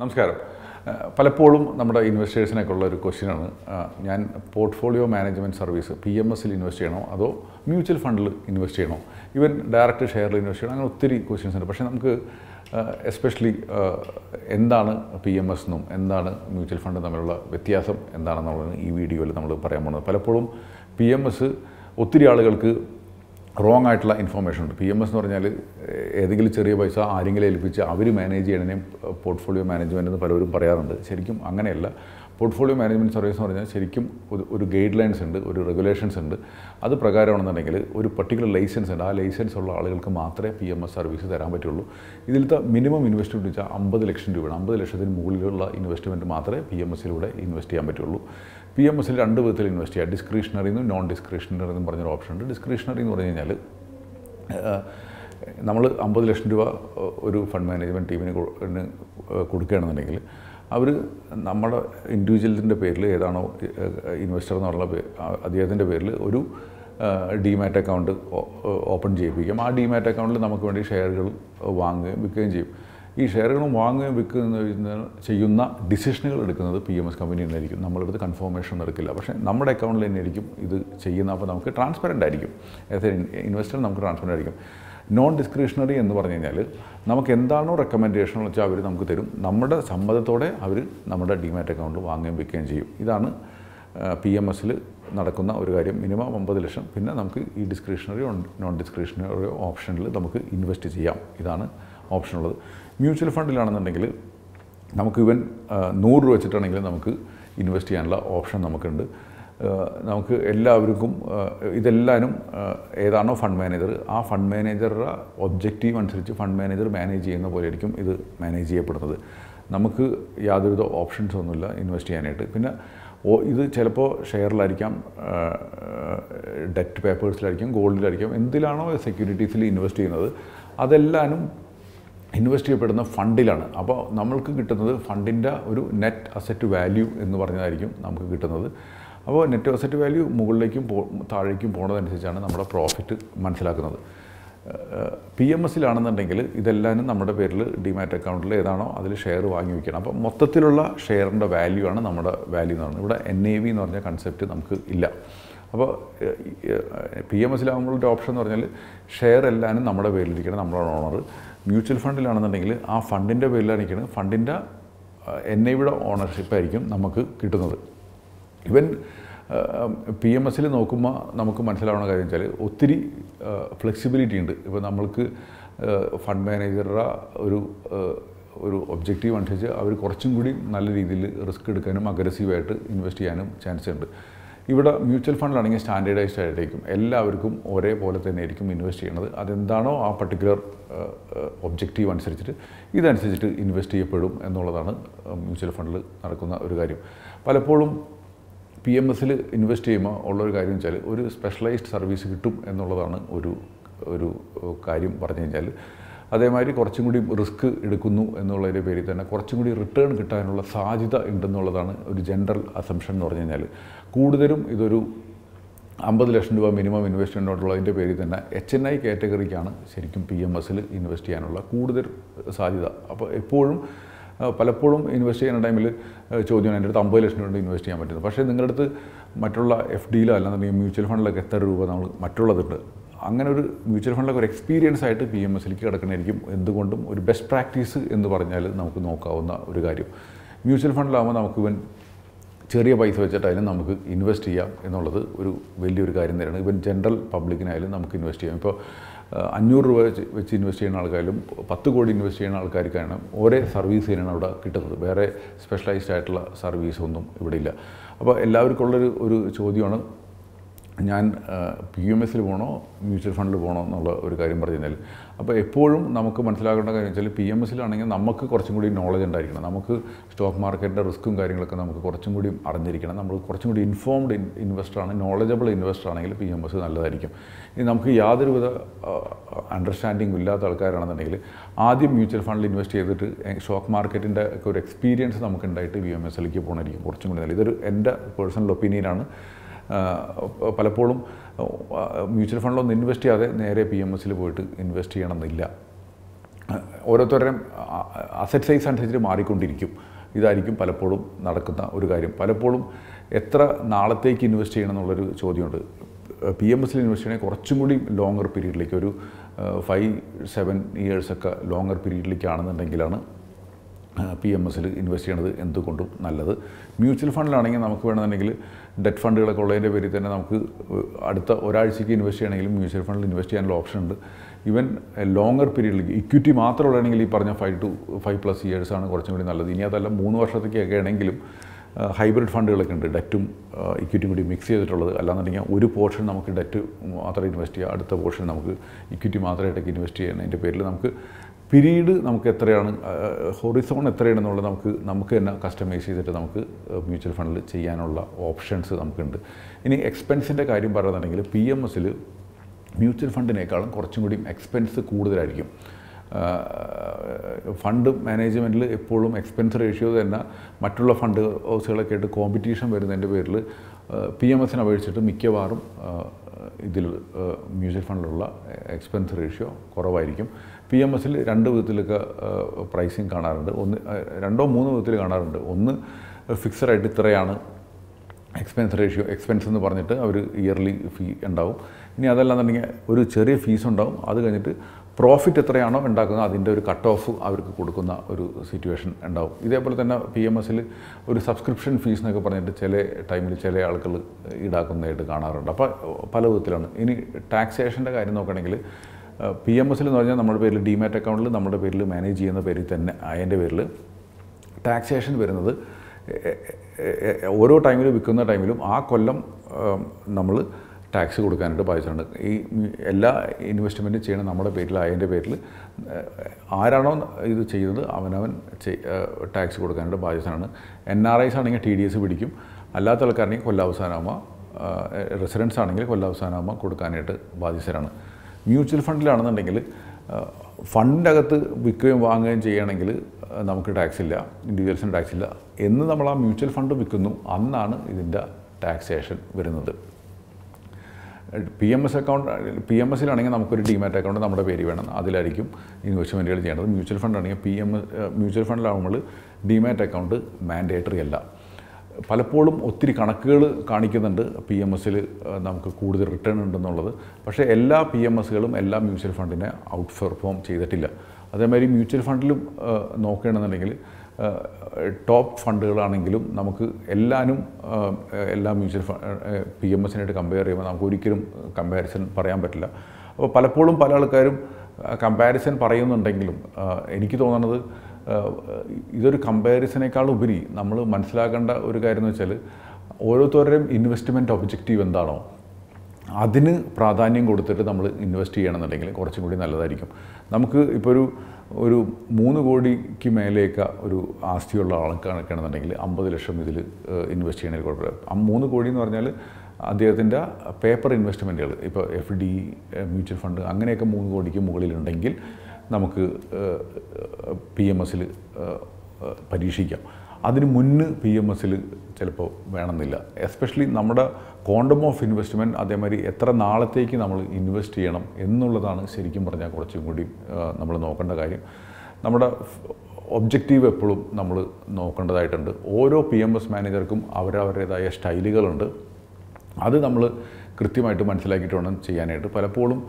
നമസ്കാരം പലപ്പോഴും നമ്മുടെ ഇൻവെസ്റ്റേഴ്സിനൊക്കെയുള്ള ഒരു ക്വസ്റ്റ്യനാണ് ഞാൻ portfolio management service P M എസിൽ ഇൻവെസ്റ്റ് ചെയ്യണോ അതോ മ്യൂച്വൽ ഫണ്ടിൽ ഇൻവെസ്റ്റ് ചെയ്യണോ ഈവൻ ഡയറക്റ്റ് ഷെയറിൽ ഇൻവെസ്റ്റ് ചെയ്യണം അങ്ങനെ ഒത്തിരി ക്വസ്റ്റ്യൻസ് ഉണ്ട് പക്ഷേ നമുക്ക് എസ്പെഷ്യലി എന്താണ് പി എം എസ് എന്നും എന്താണ് മ്യൂച്വൽ ഫണ്ട് തമ്മിലുള്ള വ്യത്യാസം എന്താണെന്നുള്ളത് ഈ വീഡിയോയിൽ നമ്മൾ പറയാൻ പോകുന്നത് പലപ്പോഴും പി എം എസ് ഒത്തിരി ആളുകൾക്ക് റോങ് ആയിട്ടുള്ള ഇൻഫർമേഷൻ ഉണ്ട് പി എം എസ് എന്ന് പറഞ്ഞാൽ ഏതെങ്കിലും ചെറിയ പൈസ ആരെങ്കിലും ഏൽപ്പിച്ച് അവർ മാനേജ് ചെയ്യണേയും പോർട്ട്ഫോളിയോ മാനേജ്മെൻ്റ് എന്ന് പലരും പറയാറുണ്ട് ശരിക്കും അങ്ങനെയല്ല പോർട്ട്ഫോളിയോ മാനേജ്മെൻറ്റ് സർവീസ് എന്ന് പറഞ്ഞാൽ ശരിക്കും ഒരു ഗൈഡ് ലൈൻസ് ഉണ്ട് ഒരു റെഗുലേഷൻസ് ഉണ്ട് അത് പ്രകാരമാണെന്നുണ്ടെങ്കിൽ ഒരു പർട്ടിക്കുലർ ലൈസൻസ് ഉണ്ട് ആ ലൈസൻസ് ഉള്ള ആളുകൾക്ക് മാത്രമേ പി എം എസ് സർവീസ് തരാൻ പറ്റുള്ളൂ ഇതിലത്തെ മിനിമം ഇൻവെസ്റ്റ്മെൻറ്റ് വെച്ചാൽ അമ്പത് ലക്ഷം രൂപയാണ് അമ്പത് ലക്ഷത്തിന് മുകളിലുള്ള ഇൻവെസ്റ്റ്മെൻറ്റ് മാത്രമേ പി എം എസിലൂടെ ഇൻവെസ്റ്റ് ചെയ്യാൻ പറ്റുള്ളൂ പി എം എസ്സിൽ രണ്ട് വിധത്തിൽ ഇൻവെസ്റ്റ് ചെയ്യുക ഡിസ്ക്രിഷണറി എന്നും നോൺ ഡിസ്ക്രിഷണറി എന്നും പറഞ്ഞൊരു ഓപ്ഷൻ ഉണ്ട് ഡിസ്ക്രിഷണറി എന്ന് പറഞ്ഞു കഴിഞ്ഞാൽ നമ്മൾ അമ്പത് ലക്ഷം രൂപ ഒരു ഫണ്ട് മാനേജ്മെൻറ്റ് ടീമിന് കൊടുക്കുകയാണെന്നുണ്ടെങ്കിൽ അവർ നമ്മുടെ ഇൻഡിവിജ്വലിൻ്റെ പേരിൽ ഏതാണോ ഇൻവെസ്റ്റർ എന്ന് പറഞ്ഞ അദ്ദേഹത്തിൻ്റെ പേരിൽ ഒരു ഡിമാറ്റ് അക്കൗണ്ട് ഓപ്പൺ ചെയ്യിപ്പിക്കും ആ ഡിമാറ്റ് അക്കൗണ്ടിൽ നമുക്ക് വേണ്ടി ഷെയറുകൾ വാങ്ങുകയും വിൽക്കുകയും ചെയ്യും ഈ ഷെയറുകളും വാങ്ങുകയും വിൽക്കുകയും ചെയ്യുന്ന ഡിസിഷനുകൾ എടുക്കുന്നത് പി എം എസ് കമ്പനി തന്നെയായിരിക്കും നമ്മളെടുത്ത് കൺഫോർമേഷൻ എടുക്കില്ല പക്ഷേ നമ്മുടെ അക്കൗണ്ടിൽ തന്നെയായിരിക്കും ഇത് ചെയ്യുന്ന അപ്പോൾ നമുക്ക് ട്രാൻസ്പെറൻ്റ് ആയിരിക്കും ആസ് എ ഇൻവെസ്റ്റർ നമുക്ക് ട്രാൻസ്പെറൻ്റ് ആയിരിക്കും നോൺ ഡിസ്ക്രിഷണറി എന്ന് പറഞ്ഞു കഴിഞ്ഞാൽ നമുക്ക് എന്താണോ റെക്കമെൻഡേഷൻ വെച്ചാൽ അവർ നമുക്ക് തരും നമ്മുടെ സമ്മതത്തോടെ അവർ നമ്മുടെ ഡിമാറ്റ് അക്കൗണ്ടിൽ വാങ്ങുകയും വിൽക്കുകയും ചെയ്യും ഇതാണ് പി എം എസിൽ നടക്കുന്ന ഒരു കാര്യം മിനിമം അമ്പത് ലക്ഷം പിന്നെ നമുക്ക് ഈ ഡിസ്ക്രിഷണറി നോൺ ഡിസ്ക്രിഷണറി ഓപ്ഷനിൽ നമുക്ക് ഇൻവെസ്റ്റ് ചെയ്യാം ഇതാണ് ഓപ്ഷനുള്ളത് മ്യൂച്വൽ ഫണ്ടിലാണെന്നുണ്ടെങ്കിൽ നമുക്ക് ഇവൻ നൂറ് രൂപ വെച്ചിട്ടാണെങ്കിലും നമുക്ക് ഇൻവെസ്റ്റ് ചെയ്യാനുള്ള ഓപ്ഷൻ നമുക്കുണ്ട് നമുക്ക് എല്ലാവർക്കും ഇതെല്ലാവരും ഏതാണോ ഫണ്ട് മാനേജർ ആ ഫണ്ട് മാനേജറുടെ ഒബ്ജക്റ്റീവ് അനുസരിച്ച് ഫണ്ട് മാനേജർ മാനേജ് ചെയ്യുന്ന പോലെ ആയിരിക്കും ഇത് മാനേജ് ചെയ്യപ്പെടുന്നത് നമുക്ക് യാതൊരുവിധ ഓപ്ഷൻസ് ഒന്നുമില്ല ഇൻവെസ്റ്റ് ചെയ്യാനായിട്ട് പിന്നെ ഓ ഇത് ചിലപ്പോൾ ഷെയറിലായിരിക്കാം ഡെറ്റ് പേപ്പേഴ്സിലായിരിക്കും ഗോൾഡിലായിരിക്കാം എന്തിലാണോ സെക്യൂരിറ്റീസിൽ ഇൻവെസ്റ്റ് ചെയ്യുന്നത് അതെല്ലാനും ഇൻവെസ്റ്റ് ചെയ്യപ്പെടുന്ന ഫണ്ടിലാണ് അപ്പോൾ നമ്മൾക്ക് കിട്ടുന്നത് ഫണ്ടിൻ്റെ ഒരു നെറ്റ് അസറ്റ് വാല്യൂ എന്ന് പറഞ്ഞതായിരിക്കും നമുക്ക് കിട്ടുന്നത് അപ്പോൾ നെറ്റ് അസറ്റ് വാല്യൂ മുകളിലേക്കും പോ താഴേക്കും പോകുന്നതനുസരിച്ചാണ് നമ്മുടെ പ്രോഫിറ്റ് മനസ്സിലാക്കുന്നത് പി എം എസിലാണെന്നുണ്ടെങ്കിൽ ഇതെല്ലാം നമ്മുടെ പേരിൽ ഡിമാറ്റ് അക്കൗണ്ടിൽ ഏതാണോ അതിൽ ഷെയർ വാങ്ങി വയ്ക്കണം അപ്പോൾ മൊത്തത്തിലുള്ള ഷെയറിൻ്റെ വാല്യൂ ആണ് നമ്മുടെ വാല്യൂ എന്ന് പറയുന്നത് ഇവിടെ എൻ എ വി എന്ന് പറഞ്ഞ കൺസെപ്റ്റ് നമുക്ക് ഇല്ല അപ്പോൾ പി എം എസിലാകുമ്പോൾ ഒരു ഓപ്ഷൻ എന്ന് പറഞ്ഞാൽ ഷെയർ എല്ലാവരും നമ്മുടെ പേരിലിരിക്കണം നമ്മളാണ് ഓണർ മ്യൂച്വൽ ഫണ്ടിലാണെന്നുണ്ടെങ്കിൽ ആ ഫണ്ടിൻ്റെ പേരിലാണെങ്കിൽ ഫണ്ടിൻ്റെ എൻ ഐയുടെ ഓണർഷിപ്പായിരിക്കും നമുക്ക് കിട്ടുന്നത് ഇവൻ പി എം എസ്സിൽ നോക്കുമ്പോൾ നമുക്ക് മനസ്സിലാവുന്ന കാര്യം വെച്ചാൽ ഒത്തിരി ഫ്ലെക്സിബിലിറ്റി ഉണ്ട് ഇപ്പോൾ നമ്മൾക്ക് ഫണ്ട് മാനേജറുടെ ഒരു ഒരു ഒബ്ജക്റ്റീവ് അനുസരിച്ച് അവർ കുറച്ചും കൂടി നല്ല രീതിയിൽ റിസ്ക് എടുക്കാനും അഗ്രസീവായിട്ട് ഇൻവെസ്റ്റ് ചെയ്യാനും ചാൻസ് ഉണ്ട് ഇവിടെ മ്യൂച്വൽ ഫണ്ടിലാണെങ്കിൽ സ്റ്റാൻഡേർഡൈസ്ഡ് ആയിട്ടായിരിക്കും എല്ലാവർക്കും ഒരേപോലെ തന്നെ ആയിരിക്കും ഇൻവെസ്റ്റ് ചെയ്യുന്നത് അതെന്താണോ ആ പർട്ടിക്കുലർ ഒബ്ജക്റ്റീവ് അനുസരിച്ചിട്ട് ഇതനുസരിച്ചിട്ട് ഇൻവെസ്റ്റ് ചെയ്യപ്പെടും എന്നുള്ളതാണ് മ്യൂച്വൽ ഫണ്ടിൽ നടക്കുന്ന ഒരു കാര്യം പലപ്പോഴും പി എം എസിൽ ഇൻവെസ്റ്റ് ചെയ്യുമ്പോൾ ഉള്ളൊരു കാര്യം വെച്ചാൽ ഒരു സ്പെഷ്യലൈസ്ഡ് സർവീസ് കിട്ടും എന്നുള്ളതാണ് ഒരു ഒരു കാര്യം പറഞ്ഞു കഴിഞ്ഞാൽ അതേമാതിരി കുറച്ചും കൂടി റിസ്ക് എടുക്കുന്നു എന്നുള്ളതിൻ്റെ പേരിൽ തന്നെ കുറച്ചും കൂടി റിട്ടേൺ കിട്ടാനുള്ള സാധ്യത ഉണ്ടെന്നുള്ളതാണ് ഒരു ജനറൽ അസംഷൻ എന്ന് പറഞ്ഞു കഴിഞ്ഞാൽ കൂടുതലും ഇതൊരു അമ്പത് ലക്ഷം രൂപ മിനിമം ഇൻവെസ്റ്റ്മെൻറ്റോടുള്ളതിൻ്റെ പേരിൽ തന്നെ എച്ച് എൻ ഐ കാറ്റഗറിക്കാണ് ശരിക്കും പി എം എസ്സിൽ ഇൻവെസ്റ്റ് ചെയ്യാനുള്ള കൂടുതൽ സാധ്യത അപ്പോൾ എപ്പോഴും പലപ്പോഴും ഇൻവെസ്റ്റ് ചെയ്യുന്ന ടൈമിൽ ചോദ്യം എൻ്റെ അടുത്ത് അമ്പത് ലക്ഷം രൂപ ഇൻവെസ്റ്റ് ചെയ്യാൻ പറ്റുന്നത് പക്ഷേ നിങ്ങളുടെ അടുത്ത് മറ്റുള്ള എഫ് ഡിയിലോ അല്ലാന്നുണ്ടെങ്കിൽ മ്യൂച്വൽ ഫണ്ടിലൊക്കെ എത്ര രൂപ നമ്മൾ മറ്റുള്ളതുണ്ട് അങ്ങനെ ഒരു മ്യൂച്വൽ ഫണ്ടിലൊക്കെ ഒരു എക്സ്പീരിയൻസ് ആയിട്ട് പി എം എസിലേക്ക് കിടക്കണമായിരിക്കും എന്തുകൊണ്ടും ഒരു ബെസ്റ്റ് പ്രാക്ടീസ് എന്ന് പറഞ്ഞാൽ നമുക്ക് നോക്കാവുന്ന ഒരു കാര്യം മ്യൂച്വൽ ഫണ്ടിലാകുമ്പോൾ നമുക്ക് ഇവൻ ചെറിയ പൈസ വെച്ചിട്ടായാലും നമുക്ക് ഇൻവെസ്റ്റ് ചെയ്യാം എന്നുള്ളത് ഒരു വലിയൊരു കാര്യം തന്നെയാണ് ഇവൻ ജനറൽ പബ്ലിക്കിനായാലും നമുക്ക് ഇൻവെസ്റ്റ് ചെയ്യാം ഇപ്പോൾ അഞ്ഞൂറ് രൂപ വെച്ച് വെച്ച് ഇൻവെസ്റ്റ് ചെയ്യുന്ന ആൾക്കാരും പത്ത് കോടി ഇൻവെസ്റ്റ് ചെയ്യുന്ന ആൾക്കാർക്കാണ് ഒരേ സർവീസ് തന്നെയാണ് അവിടെ കിട്ടുന്നത് വേറെ സ്പെഷ്യലൈസ്ഡ് ആയിട്ടുള്ള സർവീസ് ഒന്നും ഇവിടെ ഇല്ല അപ്പോൾ എല്ലാവർക്കുള്ളൊരു ഒരു ചോദ്യമാണ് ഞാൻ പി എം എസിൽ പോകണോ മ്യൂച്വൽ ഫണ്ടിൽ പോകണോ എന്നുള്ള ഒരു കാര്യം പറഞ്ഞു കഴിഞ്ഞാൽ അപ്പോൾ എപ്പോഴും നമുക്ക് മനസ്സിലാക്കേണ്ട കാര്യം വെച്ചാൽ പി എം എസിലാണെങ്കിൽ നമുക്ക് കുറച്ചും കൂടി നോളജ് ഉണ്ടായിരിക്കണം നമുക്ക് സ്റ്റോക്ക് മാർക്കറ്റിൻ്റെ റിസ്ക്കും കാര്യങ്ങളൊക്കെ നമുക്ക് കുറച്ചും കൂടി അറിഞ്ഞിരിക്കണം നമ്മൾ കുറച്ചും കൂടി ഇൻഫോംഡ് ഇൻവെസ്റ്ററാണ് നോളജബിൾ ഇൻവെസ്റ്റർ ആണെങ്കിൽ പി എം എസ് നല്ലതായിരിക്കും ഇനി നമുക്ക് യാതൊരുവിധ അണ്ടർസ്റ്റാൻഡിങ് ഇല്ലാത്ത ആൾക്കാരാണെന്നുണ്ടെങ്കിൽ ആദ്യം മ്യൂച്വൽ ഫണ്ടിൽ ഇൻവെസ്റ്റ് ചെയ്തിട്ട് സ്റ്റോക്ക് മാർക്കറ്റിൻ്റെ ഒക്കെ ഒരു എക്സ്പീരിയൻസ് ഉണ്ടായിട്ട് പി എം എലിക്ക് പോകണമായിരിക്കും കുറച്ചും കൂടി നല്ല ഇതൊരു എൻ്റെ പേഴ്സണൽ ഒപ്പീനിയനാണ് പലപ്പോഴും മ്യൂച്വൽ ഫണ്ടിലൊന്നും ഇൻവെസ്റ്റ് ചെയ്യാതെ നേരെ പി എം എസ്സിൽ പോയിട്ട് ഇൻവെസ്റ്റ് ചെയ്യണമെന്നില്ല ഓരോരുത്തരുടെയും അസറ്റ് സൈസ് അനുസരിച്ച് മാറിക്കൊണ്ടിരിക്കും ഇതായിരിക്കും പലപ്പോഴും നടക്കുന്ന ഒരു കാര്യം പലപ്പോഴും എത്ര നാളത്തേക്ക് ഇൻവെസ്റ്റ് ചെയ്യണം എന്നുള്ളൊരു ചോദ്യമുണ്ട് പി എം എസ്സിൽ ഇൻവെസ്റ്റ് ചെയ്യണമെങ്കിൽ കുറച്ചും കൂടി ലോങ്ങർ പീരീഡിലേക്ക് ഒരു ഫൈവ് സെവൻ ഇയേഴ്സൊക്കെ ലോങ്ങർ പീരീഡിലേക്കാണെന്നുണ്ടെങ്കിലാണ് പി എം എസ്സിൽ ഇൻവെസ്റ്റ് ചെയ്യണത് എന്തുകൊണ്ടും നല്ലത് മ്യൂച്വൽ ഫണ്ടിലാണെങ്കിൽ നമുക്ക് വേണമെന്നുണ്ടെങ്കിൽ ഡെറ്റ് ഫണ്ടുകളൊക്കെ ഉള്ളതിൻ്റെ പേരിൽ തന്നെ നമുക്ക് അടുത്ത ഒരാഴ്ചയ്ക്ക് ഇൻവെസ്റ്റ് ചെയ്യണമെങ്കിലും മ്യൂച്വൽ ഫണ്ടിൽ ഇൻവെസ്റ്റ് ചെയ്യാനുള്ള ഓപ്ഷൻ ഉണ്ട് ഈവൻ ലോങ്ങർ പീരീഡിലേക്ക് ഇക്വിറ്റി മാത്രമുള്ളതാണെങ്കിൽ ഈ പറഞ്ഞ ഫൈവ് ടു ഫൈവ് പ്ലസ് ഇയേഴ്സാണ് കുറച്ചും കൂടി നല്ലത് ഇനി അതല്ല മൂന്ന് വർഷത്തേക്കൊക്കെ ആണെങ്കിലും ഹൈബ്രിഡ് ഫണ്ടുകളൊക്കെ ഉണ്ട് ഡെറ്റും ഇക്വിറ്റിയും കൂടി മിക്സ് ചെയ്തിട്ടുള്ളത് അല്ലാന്നുണ്ടെങ്കിൽ ഒരു പോർഷൻ നമുക്ക് ഡെറ്റ് മാത്രം ഇൻവെസ്റ്റ് ചെയ്യുക അടുത്ത പോർഷൻ നമുക്ക് ഇക്വിറ്റി മാത്രമായിട്ടൊക്കെ ഇൻവെസ്റ്റ് ചെയ്യണം അതിൻ്റെ പേരിൽ നമുക്ക് പിരീഡ് നമുക്ക് എത്രയാണ് ഹൊറിസോൺ എത്രയാണെന്നുള്ളത് നമുക്ക് നമുക്ക് തന്നെ കസ്റ്റമൈസ് ചെയ്തിട്ട് നമുക്ക് മ്യൂച്വൽ ഫണ്ടിൽ ചെയ്യാനുള്ള ഓപ്ഷൻസ് നമുക്കുണ്ട് ഇനി എക്സ്പെൻസിൻ്റെ കാര്യം പറയുന്നുണ്ടെങ്കിൽ പി എം എസിൽ മ്യൂച്വൽ ഫണ്ടിനേക്കാളും കുറച്ചും കൂടി എക്സ്പെൻസ് കൂടുതലായിരിക്കും ഫണ്ട് മാനേജ്മെൻറ്റിൽ എപ്പോഴും എക്സ്പെൻസ് റേഷ്യോ തന്നെ മറ്റുള്ള ഫണ്ട് ഹൗസുകളൊക്കെ ആയിട്ട് കോമ്പറ്റീഷൻ വരുന്നതിൻ്റെ പേരിൽ പി എം എസിനെ അപേക്ഷിച്ചിട്ട് മിക്കവാറും ഇതിൽ മ്യൂച്വൽ ഫണ്ടിലുള്ള എക്സ്പെൻസ് റേഷ്യോ കുറവായിരിക്കും പി എം എസിൽ രണ്ട് വിധത്തിലൊക്കെ പ്രൈസിങ് കാണാറുണ്ട് ഒന്ന് രണ്ടോ മൂന്നോ വിധത്തിൽ കാണാറുണ്ട് ഒന്ന് ഫിക്സഡായിട്ട് ഇത്രയാണ് എക്സ്പെൻസ് റേഷ്യോ എക്സ്പെൻസ് എന്ന് പറഞ്ഞിട്ട് അവർ ഇയർലി ഫീ ഉണ്ടാവും ഇനി അതല്ലാന്നുണ്ടെങ്കിൽ ഒരു ചെറിയ ഫീസ് ഉണ്ടാവും അത് കഴിഞ്ഞിട്ട് പ്രോഫിറ്റ് എത്രയാണോ ഉണ്ടാക്കുന്നത് അതിൻ്റെ ഒരു കട്ട് ഓഫ് അവർക്ക് കൊടുക്കുന്ന ഒരു സിറ്റുവേഷൻ ഉണ്ടാവും ഇതേപോലെ തന്നെ പി എം എസ്സിൽ ഒരു സബ്സ്ക്രിപ്ഷൻ ഫീസ് എന്നൊക്കെ പറഞ്ഞിട്ട് ചില ടൈമിൽ ചില ആളുകൾ ഈടാക്കുന്നതായിട്ട് കാണാറുണ്ട് അപ്പോൾ പല വിധത്തിലാണ് ഇനി ടാക്സേഷൻ്റെ കാര്യം നോക്കുകയാണെങ്കിൽ പി എം എസ്സിൽ എന്ന് പറഞ്ഞാൽ നമ്മുടെ പേരിൽ ഡിമാറ്റ് അക്കൗണ്ടിൽ നമ്മുടെ പേരിൽ മാനേജ് ചെയ്യുന്ന പേരിൽ തന്നെ അതിൻ്റെ പേരിൽ ടാക്സേഷൻ വരുന്നത് ഓരോ ടൈമിലും വിൽക്കുന്ന ടൈമിലും ആ കൊല്ലം നമ്മൾ ടാക്സ് കൊടുക്കാനായിട്ട് ബാധിച്ചിട്ടുണ്ട് ഈ എല്ലാ ഇൻവെസ്റ്റ്മെൻറ്റും ചെയ്യണം നമ്മുടെ പേരിൽ അതിൻ്റെ പേരിൽ ആരാണോ ഇത് ചെയ്യുന്നത് അവനവൻ ടാക്സ് കൊടുക്കാനായിട്ട് ബാധ്യതയാണ് എൻ ആർ ഐസ് ആണെങ്കിൽ ടി ഡി എസ് പിടിക്കും അല്ലാത്ത ആൾക്കാരാണെങ്കിൽ കൊല്ലാവസാനാവുമ്പോൾ റെസിഡൻസ് ആണെങ്കിൽ കൊല്ലാവസാനാവുമ്പോൾ കൊടുക്കാനായിട്ട് ബാധ്യസ്ഥരാണ് മ്യൂച്വൽ ഫണ്ടിലാണെന്നുണ്ടെങ്കിൽ ഫണ്ടിൻ്റെ അകത്ത് വിൽക്കുകയും വാങ്ങുകയും ചെയ്യുകയാണെങ്കിൽ നമുക്ക് ടാക്സ് ഇല്ല ഇൻഡിവിജ്വൽസിന് ടാക്സ് ഇല്ല എന്ന് നമ്മൾ ആ മ്യൂച്വൽ ഫണ്ട് വിൽക്കുന്നു അന്നാണ് ഇതിൻ്റെ ടാക്സേഷൻ വരുന്നത് P M S account P M എസിലാണെങ്കിൽ നമുക്കൊരു ഡിമാറ്റ് അക്കൗണ്ട് നമ്മുടെ പേര് വേണം അതിലായിരിക്കും ഇൻവെസ്റ്റ്മെൻറ്റുകൾ ചെയ്യേണ്ടത് മ്യൂച്വൽ ഫണ്ട് ആണെങ്കിൽ പി എം എസ് മ്യൂച്വൽ ഫണ്ടിലാകുമ്പോൾ ഡിമാറ്റ് അക്കൗണ്ട് മാൻഡേറ്ററി അല്ല പലപ്പോഴും ഒത്തിരി കണക്കുകൾ കാണിക്കുന്നുണ്ട് പി എം എസ്സിൽ നമുക്ക് കൂടുതൽ റിട്ടേൺ ഉണ്ടെന്നുള്ളത് പക്ഷേ എല്ലാ പി എം എസ്സുകളും എല്ലാ മ്യൂച്വൽ ഫണ്ടിനെ ഔട്ട് പെർഫോം ചെയ്തിട്ടില്ല അതേമാതിരി മ്യൂച്വൽ ഫണ്ടിലും നോക്കുകയാണെന്നുണ്ടെങ്കിൽ ടോപ്പ് ഫണ്ടുകളാണെങ്കിലും നമുക്ക് എല്ലാനും എല്ലാ മ്യൂച്വൽ ഫണ്ട് പി എം എസിനായിട്ട് കമ്പയർ ചെയ്യുമ്പോൾ നമുക്ക് ഒരിക്കലും കമ്പാരിസൺ പറയാൻ പറ്റില്ല അപ്പോൾ പലപ്പോഴും പല ആൾക്കാരും കമ്പാരിസൺ പറയുന്നുണ്ടെങ്കിലും എനിക്ക് തോന്നുന്നത് ഇതൊരു കമ്പാരിസനേക്കാൾ ഉപരി നമ്മൾ മനസ്സിലാക്കേണ്ട ഒരു കാര്യം എന്ന് വെച്ചാൽ ഓരോരുത്തരുടെയും ഇൻവെസ്റ്റ്മെൻറ്റ് ഒബ്ജക്റ്റീവ് എന്താണോ അതിന് പ്രാധാന്യം കൊടുത്തിട്ട് നമ്മൾ ഇൻവെസ്റ്റ് ചെയ്യണമെന്നുണ്ടെങ്കിൽ കുറച്ചും കൂടി നല്ലതായിരിക്കും നമുക്ക് ഇപ്പോൾ ഒരു ഒരു മൂന്ന് കോടിക്ക് മേലെയൊക്കെ ഒരു ആസ്തിയുള്ള ആൾക്കാണെന്നുണ്ടെങ്കിൽ അമ്പത് ലക്ഷം ഇതിൽ ഇൻവെസ്റ്റ് ചെയ്യണമെങ്കിൽ കുഴപ്പമില്ല മൂന്ന് കോടി എന്ന് പറഞ്ഞാൽ അദ്ദേഹത്തിൻ്റെ പേപ്പർ ഇൻവെസ്റ്റ്മെൻറ്റുകൾ ഇപ്പോൾ എഫ് ഡി മ്യൂച്വൽ ഫണ്ട് അങ്ങനെയൊക്കെ മൂന്ന് കോടിക്ക് മുകളിലുണ്ടെങ്കിൽ നമുക്ക് പി എം എസിൽ പരീക്ഷിക്കാം അതിന് മുന്ന് പി എം എസിൽ ചിലപ്പോൾ വേണമെന്നില്ല എസ്പെഷ്യലി നമ്മുടെ ക്വാണ്ടം ഓഫ് ഇൻവെസ്റ്റ്മെൻറ്റ് അതേമാതിരി എത്ര നാളത്തേക്ക് നമ്മൾ ഇൻവെസ്റ്റ് ചെയ്യണം എന്നുള്ളതാണ് ശരിക്കും പറഞ്ഞാൽ കുറച്ചും കൂടി നമ്മൾ നോക്കേണ്ട കാര്യം നമ്മുടെ ഒബ്ജക്റ്റീവ് എപ്പോഴും നമ്മൾ നോക്കേണ്ടതായിട്ടുണ്ട് ഓരോ പി എം എസ് മാനേജർക്കും അവരവരുടേതായ സ്റ്റൈലുകളുണ്ട് അത് നമ്മൾ കൃത്യമായിട്ട് മനസ്സിലാക്കിയിട്ട് വേണം ചെയ്യാനായിട്ട് പലപ്പോഴും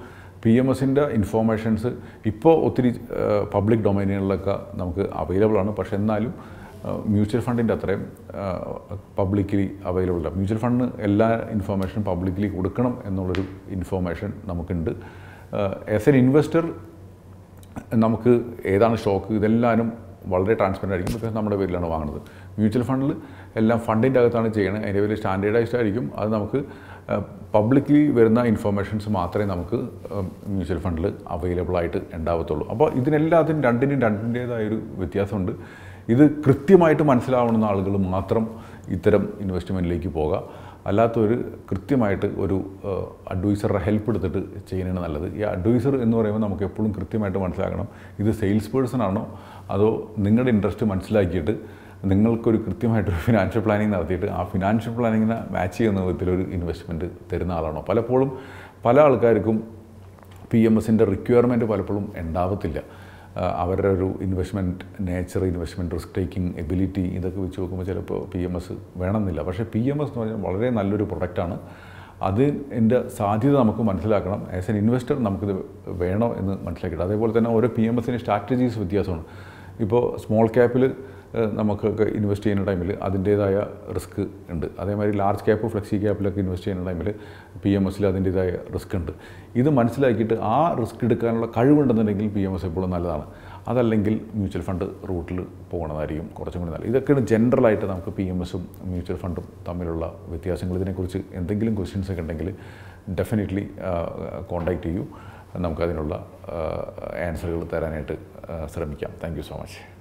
പി എം എസിൻ്റെ ഇൻഫോർമേഷൻസ് ഇപ്പോൾ ഒത്തിരി പബ്ലിക് ഡൊമൈനുകളിലൊക്കെ നമുക്ക് അവൈലബിളാണ് ആണ് പക്ഷെ എന്നാലും മ്യൂച്വൽ ഫണ്ടിൻ്റെ അത്രയും പബ്ലിക്കലി അവൈലബിൾ ആണ് മ്യൂച്വൽ ഫണ്ട് എല്ലാ ഇൻഫോർമേഷനും പബ്ലിക്കലി കൊടുക്കണം എന്നുള്ളൊരു ഇൻഫോർമേഷൻ നമുക്കുണ്ട് ആസ് എൻ ഇൻവെസ്റ്റർ നമുക്ക് ഏതാണ് സ്റ്റോക്ക് ഇതെല്ലാവരും വളരെ ട്രാൻസ്പെറൻ്റ് ആയിരിക്കും ബിക്കോസ് നമ്മുടെ പേരിലാണ് വാങ്ങുന്നത് മ്യൂച്വൽ ഫണ്ടിൽ എല്ലാം ഫണ്ടിൻ്റെ അകത്താണ് ചെയ്യണത് അതിൻ്റെ പേര് സ്റ്റാൻഡേർഡൈസ്ഡ് ആയിരിക്കും അത് നമുക്ക് പബ്ലിക്കലി വരുന്ന ഇൻഫർമേഷൻസ് മാത്രമേ നമുക്ക് മ്യൂച്വൽ ഫണ്ടിൽ അവൈലബിൾ ആയിട്ട് ഉണ്ടാവത്തുള്ളൂ അപ്പോൾ ഇതിനെല്ലാത്തിനും രണ്ടിനും രണ്ടിൻ്റേതായൊരു വ്യത്യാസമുണ്ട് ഇത് കൃത്യമായിട്ട് മനസ്സിലാവണമെന്ന ആളുകൾ മാത്രം ഇത്തരം ഇൻവെസ്റ്റ്മെൻറ്റിലേക്ക് പോകാം അല്ലാത്തൊരു കൃത്യമായിട്ട് ഒരു അഡ്വൈസറുടെ ഹെൽപ്പ് എടുത്തിട്ട് ചെയ്യുന്നതാണ് നല്ലത് ഈ അഡ്വൈസർ എന്ന് പറയുമ്പോൾ നമുക്ക് എപ്പോഴും കൃത്യമായിട്ട് മനസ്സിലാക്കണം ഇത് സെയിൽസ് പേഴ്സൺ ആണോ അതോ നിങ്ങളുടെ ഇൻട്രസ്റ്റ് മനസ്സിലാക്കിയിട്ട് നിങ്ങൾക്കൊരു കൃത്യമായിട്ടൊരു ഫിനാൻഷ്യൽ പ്ലാനിങ് നടത്തിയിട്ട് ആ ഫിനാൻഷ്യൽ പ്ലാനിങ്ങിനെ മാച്ച് ചെയ്യുന്ന വിധത്തിലൊരു ഇൻവെസ്റ്റ്മെൻറ്റ് തരുന്ന ആളാണോ പലപ്പോഴും പല ആൾക്കാർക്കും പി എം എസിൻ്റെ റിക്വയർമെൻറ്റ് പലപ്പോഴും ഉണ്ടാവത്തില്ല അവരുടെ ഒരു investment nature investment risk taking ability ഇതൊക്കെ വെച്ച് നോക്കുമ്പോൾ ചിലപ്പോൾ പി എം എസ് വേണമെന്നില്ല പക്ഷേ പി എം എസ് എന്ന് പറഞ്ഞാൽ വളരെ നല്ലൊരു പ്രൊഡക്റ്റാണ് അതിൻ്റെ സാധ്യത നമുക്ക് മനസ്സിലാക്കണം ആസ് എൻ ഇൻവെസ്റ്റർ നമുക്കിത് വേണോ എന്ന് മനസ്സിലാക്കിയിട്ടുണ്ട് അതേപോലെ തന്നെ ഓരോ പി എം എസിൻ്റെ സ്ട്രാറ്റജീസ് വ്യത്യാസമാണ് ഇപ്പോൾ സ്മോൾ ക്യാപ്പിൽ നമുക്കൊക്കെ ഇൻവെസ്റ്റ് ചെയ്യുന്ന ടൈമിൽ അതിൻ്റേതായ റിസ്ക് ഉണ്ട് അതേമാതിരി ലാർജ് ക്യാപ്പ് ഫ്ലെക്സി ക്യാപ്പിലൊക്കെ ഇൻവെസ്റ്റ് ചെയ്യുന്ന ടൈമിൽ പി എം എസിൽ അതിൻ്റേതായ റിസ്ക് ഉണ്ട് ഇത് മനസ്സിലാക്കിയിട്ട് ആ റിസ്ക് എടുക്കാനുള്ള കഴിവുണ്ടെന്നുണ്ടെങ്കിൽ പി എം എസ് എപ്പോഴും നല്ലതാണ് അതല്ലെങ്കിൽ മ്യൂച്വൽ ഫണ്ട് റൂട്ടിൽ പോകണതായിരിക്കും കുറച്ചും കൂടി നല്ലത് ഇതൊക്കെയാണ് ജനറലായിട്ട് നമുക്ക് പി എം എസും മ്യൂച്വൽ ഫണ്ടും തമ്മിലുള്ള വ്യത്യാസങ്ങൾ ഇതിനെക്കുറിച്ച് എന്തെങ്കിലും ക്വസ്റ്റ്യൻസ് ഒക്കെ ഉണ്ടെങ്കിൽ ഡെഫിനറ്റ്ലി കോൺടാക്റ്റ് ചെയ്യൂ നമുക്കതിനുള്ള ആൻസറുകൾ തരാനായിട്ട് ശ്രമിക്കാം താങ്ക് സോ മച്ച്